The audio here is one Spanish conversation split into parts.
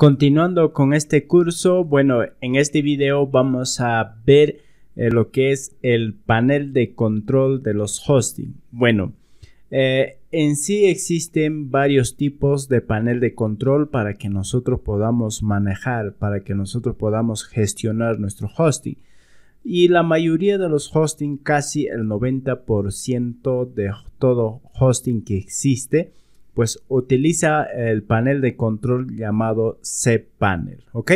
Continuando con este curso, bueno, en este video vamos a ver eh, lo que es el panel de control de los hosting. Bueno, eh, en sí existen varios tipos de panel de control para que nosotros podamos manejar, para que nosotros podamos gestionar nuestro hosting. Y la mayoría de los hosting, casi el 90% de todo hosting que existe, pues utiliza el panel de control llamado cPanel, ¿ok?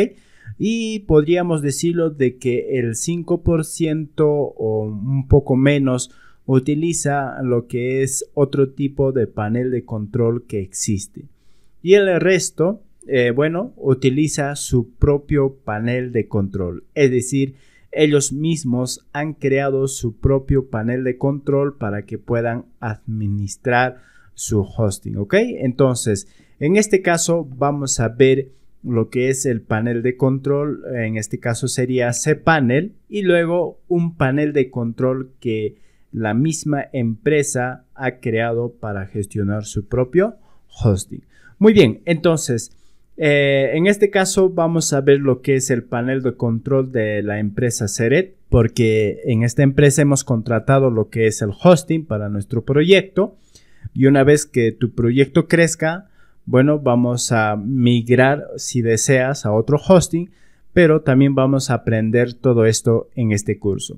Y podríamos decirlo de que el 5% o un poco menos utiliza lo que es otro tipo de panel de control que existe. Y el resto, eh, bueno, utiliza su propio panel de control. Es decir, ellos mismos han creado su propio panel de control para que puedan administrar su hosting, ¿ok? Entonces, en este caso vamos a ver lo que es el panel de control, en este caso sería cPanel y luego un panel de control que la misma empresa ha creado para gestionar su propio hosting. Muy bien, entonces, eh, en este caso vamos a ver lo que es el panel de control de la empresa Seret, porque en esta empresa hemos contratado lo que es el hosting para nuestro proyecto y una vez que tu proyecto crezca, bueno, vamos a migrar si deseas a otro hosting, pero también vamos a aprender todo esto en este curso.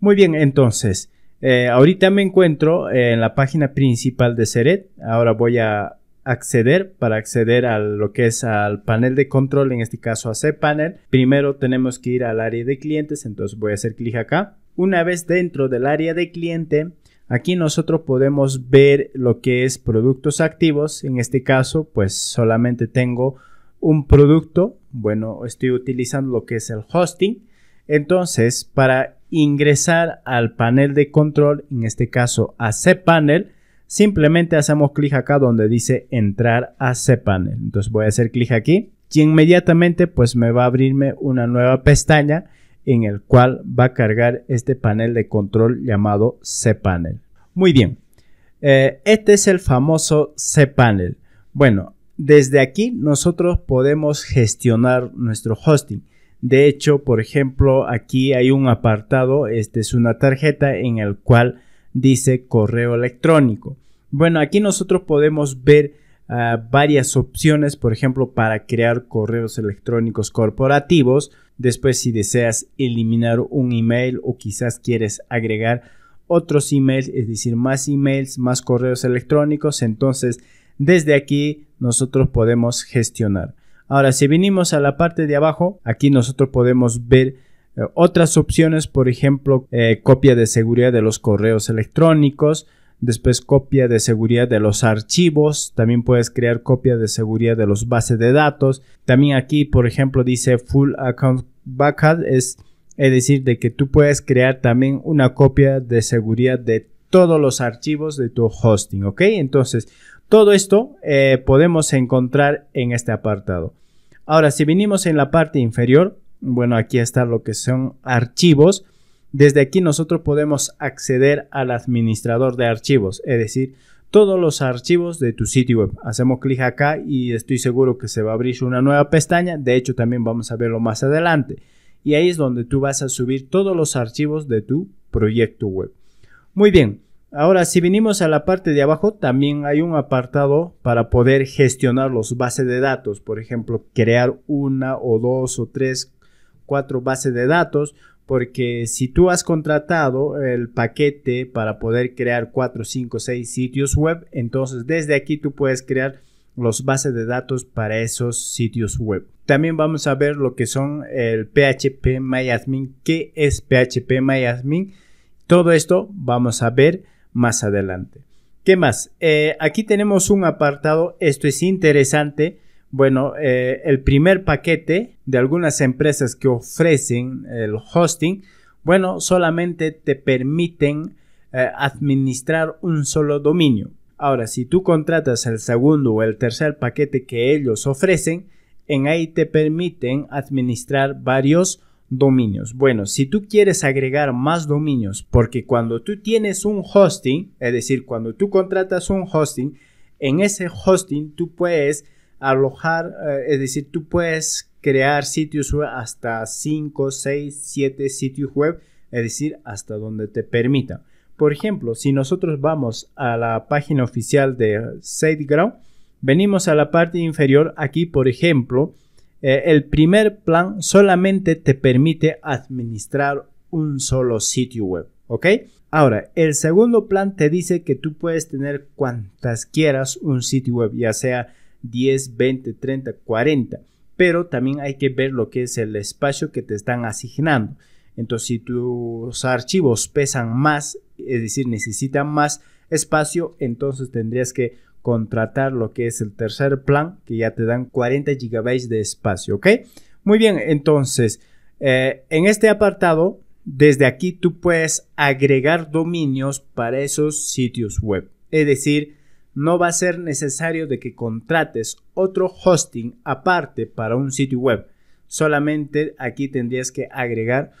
Muy bien, entonces, eh, ahorita me encuentro en la página principal de Seret. Ahora voy a acceder para acceder a lo que es al panel de control, en este caso a cPanel. Primero tenemos que ir al área de clientes, entonces voy a hacer clic acá. Una vez dentro del área de cliente, Aquí nosotros podemos ver lo que es productos activos. En este caso, pues solamente tengo un producto. Bueno, estoy utilizando lo que es el hosting. Entonces, para ingresar al panel de control, en este caso a cPanel, simplemente hacemos clic acá donde dice entrar a cPanel. Entonces voy a hacer clic aquí y inmediatamente pues me va a abrirme una nueva pestaña en el cual va a cargar este panel de control llamado cPanel. Muy bien. Eh, este es el famoso cPanel. Bueno, desde aquí nosotros podemos gestionar nuestro hosting. De hecho, por ejemplo, aquí hay un apartado, esta es una tarjeta en el cual dice correo electrónico. Bueno, aquí nosotros podemos ver ah, varias opciones, por ejemplo, para crear correos electrónicos corporativos. Después, si deseas eliminar un email o quizás quieres agregar otros emails, es decir, más emails, más correos electrónicos. Entonces, desde aquí nosotros podemos gestionar. Ahora, si vinimos a la parte de abajo, aquí nosotros podemos ver eh, otras opciones, por ejemplo, eh, copia de seguridad de los correos electrónicos, después copia de seguridad de los archivos, también puedes crear copia de seguridad de los bases de datos. También aquí, por ejemplo, dice Full Account Backup, es es decir, de que tú puedes crear también una copia de seguridad de todos los archivos de tu hosting, ¿ok? Entonces, todo esto eh, podemos encontrar en este apartado. Ahora, si vinimos en la parte inferior, bueno, aquí está lo que son archivos. Desde aquí nosotros podemos acceder al administrador de archivos, es decir, todos los archivos de tu sitio web. Hacemos clic acá y estoy seguro que se va a abrir una nueva pestaña. De hecho, también vamos a verlo más adelante y ahí es donde tú vas a subir todos los archivos de tu proyecto web. Muy bien, ahora si vinimos a la parte de abajo también hay un apartado para poder gestionar los bases de datos, por ejemplo, crear una o dos o tres, cuatro bases de datos, porque si tú has contratado el paquete para poder crear cuatro, cinco, seis sitios web, entonces desde aquí tú puedes crear los bases de datos para esos sitios web. También vamos a ver lo que son el PHP MyAdmin, qué es PHP MyAdmin. Todo esto vamos a ver más adelante. ¿Qué más? Eh, aquí tenemos un apartado, esto es interesante. Bueno, eh, el primer paquete de algunas empresas que ofrecen el hosting, bueno, solamente te permiten eh, administrar un solo dominio. Ahora, si tú contratas el segundo o el tercer paquete que ellos ofrecen, en ahí te permiten administrar varios dominios. Bueno, si tú quieres agregar más dominios, porque cuando tú tienes un hosting, es decir, cuando tú contratas un hosting, en ese hosting tú puedes alojar, eh, es decir, tú puedes crear sitios web hasta 5, 6, 7 sitios web, es decir, hasta donde te permita. Por ejemplo, si nosotros vamos a la página oficial de SiteGround, venimos a la parte inferior, aquí por ejemplo, eh, el primer plan solamente te permite administrar un solo sitio web, ¿ok? Ahora, el segundo plan te dice que tú puedes tener cuantas quieras un sitio web, ya sea 10, 20, 30, 40, pero también hay que ver lo que es el espacio que te están asignando. Entonces, si tus archivos pesan más, es decir, necesita más espacio, entonces tendrías que contratar lo que es el tercer plan, que ya te dan 40 GB de espacio, ¿ok? Muy bien, entonces, eh, en este apartado, desde aquí tú puedes agregar dominios para esos sitios web. Es decir, no va a ser necesario de que contrates otro hosting aparte para un sitio web. Solamente aquí tendrías que agregar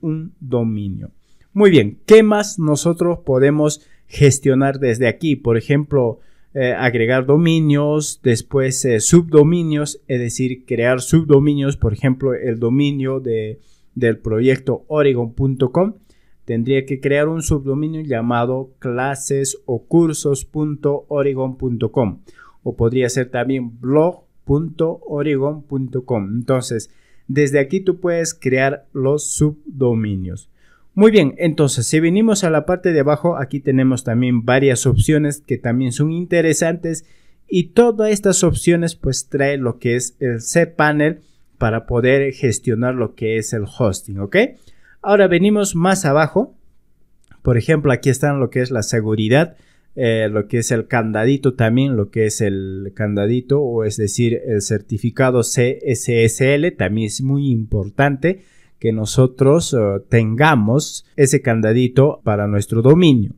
un dominio. Muy bien, ¿qué más nosotros podemos gestionar desde aquí? Por ejemplo, eh, agregar dominios, después eh, subdominios, es decir, crear subdominios, por ejemplo, el dominio de, del proyecto oregon.com. Tendría que crear un subdominio llamado clases o cursos.oregon.com o podría ser también blog.oregon.com. Entonces, desde aquí tú puedes crear los subdominios. Muy bien, entonces si venimos a la parte de abajo, aquí tenemos también varias opciones que también son interesantes y todas estas opciones pues trae lo que es el cPanel para poder gestionar lo que es el hosting, ¿ok? Ahora venimos más abajo, por ejemplo aquí están lo que es la seguridad, eh, lo que es el candadito también, lo que es el candadito o es decir el certificado CSSL también es muy importante que nosotros eh, tengamos ese candadito para nuestro dominio.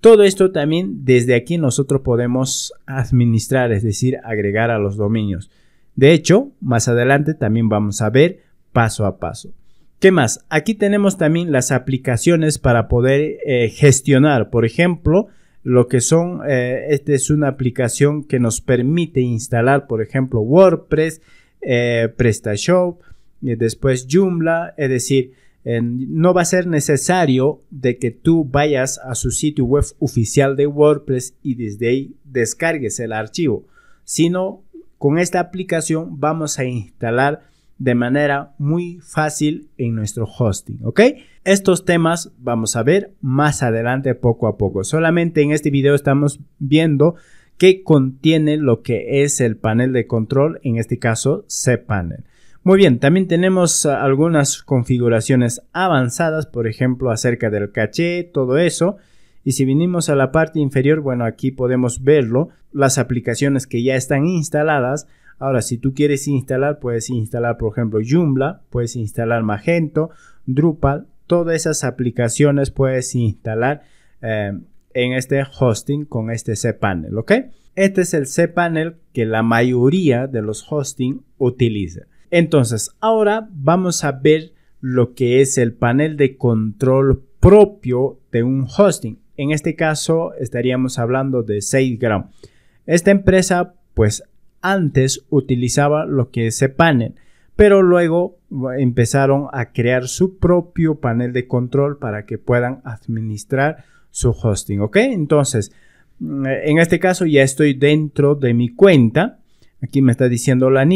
Todo esto también desde aquí nosotros podemos administrar, es decir, agregar a los dominios. De hecho, más adelante también vamos a ver paso a paso. ¿Qué más? Aquí tenemos también las aplicaciones para poder eh, gestionar, por ejemplo, lo que son, eh, esta es una aplicación que nos permite instalar, por ejemplo, WordPress, PrestaShop, después Joomla, es decir, no va a ser necesario de que tú vayas a su sitio web oficial de WordPress y desde ahí descargues el archivo, sino con esta aplicación vamos a instalar de manera muy fácil en nuestro hosting, ¿ok? Estos temas vamos a ver más adelante poco a poco. Solamente en este video estamos viendo qué contiene lo que es el panel de control, en este caso cPanel. Muy bien, también tenemos ah, algunas configuraciones avanzadas, por ejemplo, acerca del caché, todo eso. Y si vinimos a la parte inferior, bueno, aquí podemos verlo, las aplicaciones que ya están instaladas. Ahora, si tú quieres instalar, puedes instalar, por ejemplo, Joomla, puedes instalar Magento, Drupal, todas esas aplicaciones puedes instalar em, en este hosting con este cPanel, ¿ok? Este es el cPanel que la mayoría de los hosting utiliza. Entonces, ahora vamos a ver lo que es el panel de control propio de un hosting. En este caso estaríamos hablando de SageGround. Esta empresa pues antes utilizaba lo que es ese panel, pero luego empezaron a crear su propio panel de control para que puedan administrar su hosting, ¿ok? Entonces, mm, en este caso ya estoy dentro de mi cuenta. Aquí me está diciendo la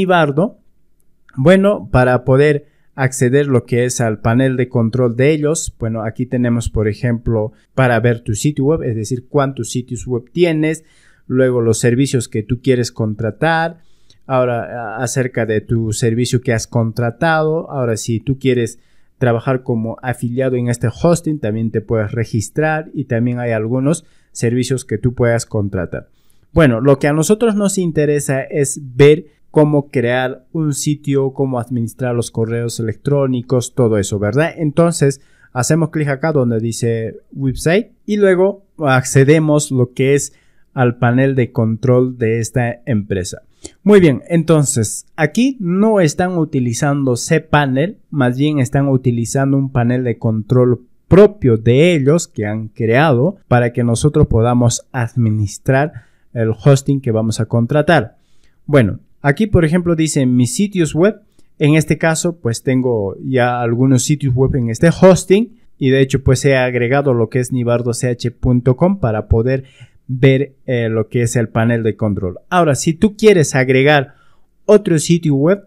bueno, para poder acceder lo que es al panel de control de ellos, bueno, aquí tenemos por ejemplo para ver tu sitio web, es decir, cuántos sitios web tienes, luego los servicios que tú quieres contratar, ahora acerca de tu servicio que has contratado, ahora si tú quieres trabajar como afiliado en este hosting, también te puedes registrar y también hay algunos servicios que tú puedas contratar. Bueno, lo que a nosotros nos interesa es ver cómo crear un sitio, cómo administrar los correos electrónicos, todo eso, ¿verdad? Entonces, hacemos clic acá donde dice website y luego accedemos lo que es al panel de control de esta empresa. Muy bien, entonces aquí no están utilizando cPanel, más bien están utilizando un panel de control propio de ellos que han creado para que nosotros podamos administrar el hosting que vamos a contratar. Bueno, Aquí, por ejemplo, dice mis sitios web. En este caso, pues tengo ya algunos sitios web en este hosting y de hecho pues he agregado lo que es nibardoch.com para poder ver eh, lo que es el panel de control. Ahora, si tú quieres agregar otro sitio web,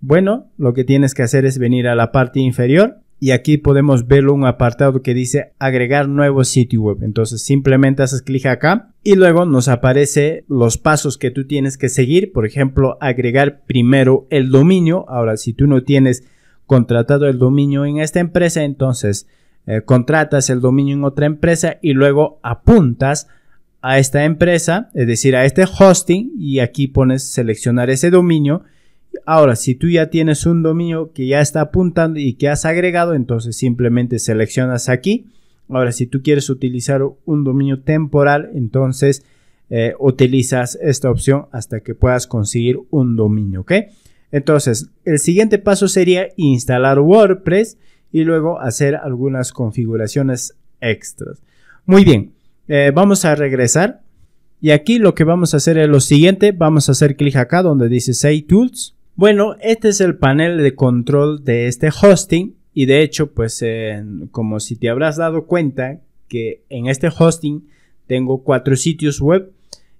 bueno, lo que tienes que hacer es venir a la parte inferior y aquí podemos ver un apartado que dice agregar nuevo sitio web. Entonces simplemente haces clic acá y luego nos aparece los pasos que tú tienes que seguir. Por ejemplo, agregar primero el dominio. Ahora, si tú no tienes contratado el dominio en esta empresa, entonces eh, contratas el dominio en otra empresa y luego apuntas a esta empresa, es decir, a este hosting y aquí pones seleccionar ese dominio Ahora, si tú ya tienes un dominio que ya está apuntando y que has agregado, entonces simplemente seleccionas aquí. Ahora, si tú quieres utilizar un dominio temporal, entonces eh, utilizas esta opción hasta que puedas conseguir un dominio, ¿ok? Entonces, el siguiente paso sería instalar WordPress y luego hacer algunas configuraciones extras. Muy bien, eh, vamos a regresar. Y aquí lo que vamos a hacer es lo siguiente, vamos a hacer clic acá donde dice Save Tools bueno, este es el panel de control de este hosting y de hecho, pues eh, como si te habrás dado cuenta que en este hosting tengo cuatro sitios web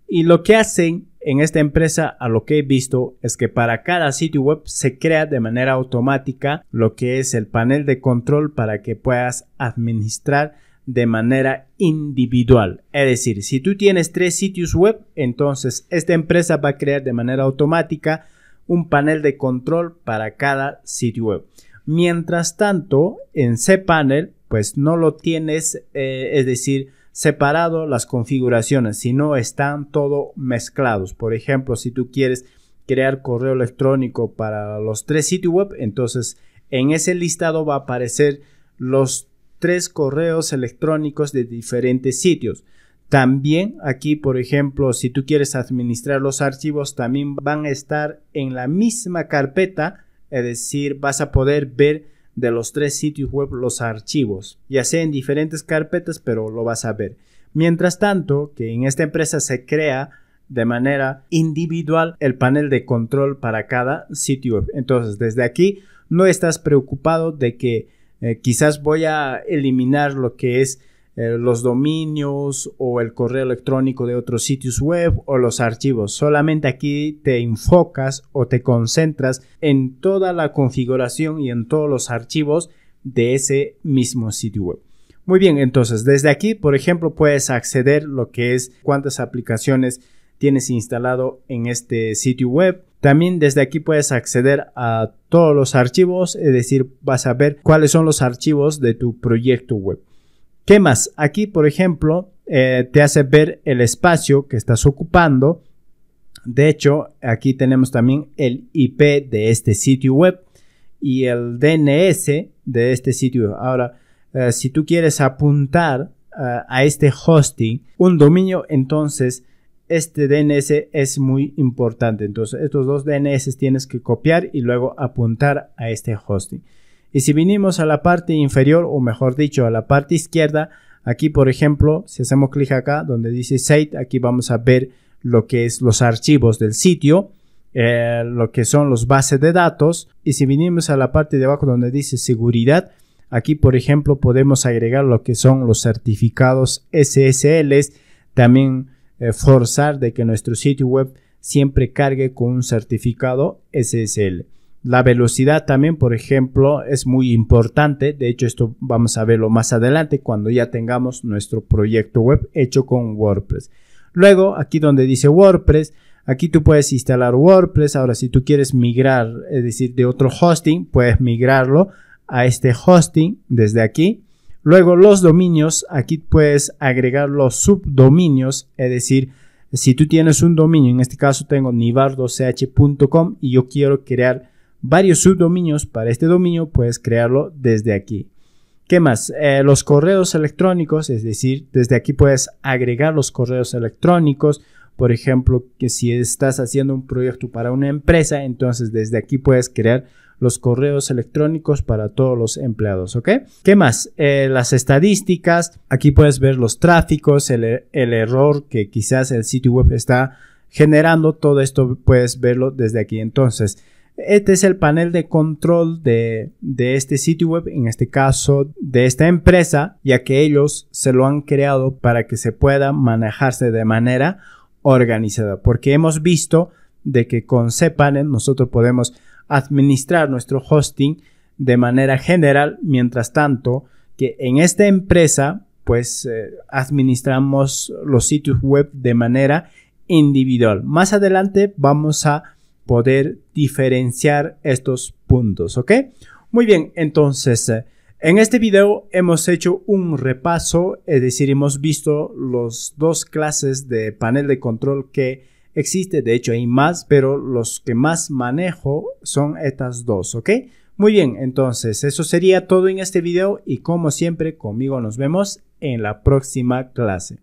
y lo que hacen en esta empresa a lo que he visto es que para cada sitio web se crea de manera automática lo que es el panel de control para que puedas administrar de manera individual. Es decir, si tú tienes tres sitios web, entonces esta empresa va a crear de manera automática un panel de control para cada sitio web. Mientras tanto, en cPanel, pues no lo tienes, eh, es decir, separado las configuraciones, sino están todo mezclados. Por ejemplo, si tú quieres crear correo electrónico para los tres sitios web, entonces en ese listado va a aparecer los tres correos electrónicos de diferentes sitios. También aquí, por ejemplo, si tú quieres administrar los archivos, también van a estar en la misma carpeta, es decir, vas a poder ver de los tres sitios web los archivos, ya sea en diferentes carpetas, pero lo vas a ver. Mientras tanto, que en esta empresa se crea de manera individual el panel de control para cada sitio web. Entonces, desde aquí no estás preocupado de que eh, quizás voy a eliminar lo que es eh, los dominios o el correo electrónico de otros sitios web o los archivos. Solamente aquí te enfocas o te concentras en toda la configuración y en todos los archivos de ese mismo sitio web. Muy bien, entonces desde aquí, por ejemplo, puedes acceder lo que es cuántas aplicaciones tienes instalado en este sitio web. También desde aquí puedes acceder a todos los archivos, es decir, vas a ver cuáles son los archivos de tu proyecto web. ¿Qué más? Aquí, por ejemplo, eh, te hace ver el espacio que estás ocupando. De hecho, aquí tenemos también el IP de este sitio web y el DNS de este sitio Ahora, eh, si tú quieres apuntar eh, a este hosting un dominio, entonces este DNS es muy importante. Entonces, estos dos DNS tienes que copiar y luego apuntar a este hosting. Y si vinimos a la parte inferior, o mejor dicho, a la parte izquierda, aquí por ejemplo, si hacemos clic acá donde dice Site, aquí vamos a ver lo que es los archivos del sitio, eh, lo que son los bases de datos. Y si vinimos a la parte de abajo donde dice seguridad, aquí por ejemplo podemos agregar lo que son los certificados SSL, también eh, forzar de que nuestro sitio web siempre cargue con un certificado SSL. La velocidad también, por ejemplo, es muy importante. De hecho, esto vamos a verlo más adelante cuando ya tengamos nuestro proyecto web hecho con WordPress. Luego, aquí donde dice WordPress, aquí tú puedes instalar WordPress. Ahora, si tú quieres migrar, es decir, de otro hosting, puedes migrarlo a este hosting desde aquí. Luego, los dominios, aquí puedes agregar los subdominios, es decir, si tú tienes un dominio, en este caso tengo nivardoch.com y yo quiero crear varios subdominios para este dominio, puedes crearlo desde aquí. ¿Qué más? Eh, los correos electrónicos, es decir, desde aquí puedes agregar los correos electrónicos. Por ejemplo, que si estás haciendo un proyecto para una empresa, entonces desde aquí puedes crear los correos electrónicos para todos los empleados, ¿ok? ¿Qué más? Eh, las estadísticas, aquí puedes ver los tráficos, el error que quizás el sitio web está generando, todo esto puedes verlo desde aquí. Entonces, este es el panel de control de, este sitio web, en este caso de esta empresa, ya que ellos se lo han creado para que se pueda manejarse de manera organizada, porque hemos visto de que con cPanel nosotros podemos administrar nuestro hosting de manera general, mientras tanto que en esta empresa pues eh, administramos los sitios web de manera individual. Más adelante vamos a poder diferenciar estos puntos, ¿ok? Muy bien, entonces, eh, en este video hemos hecho un repaso, es decir, hemos visto las dos clases de panel de control que existe, de hecho hay más, pero los que más manejo son estas dos, ¿ok? Muy bien, entonces eso sería todo en este video y como siempre conmigo nos vemos en la próxima clase.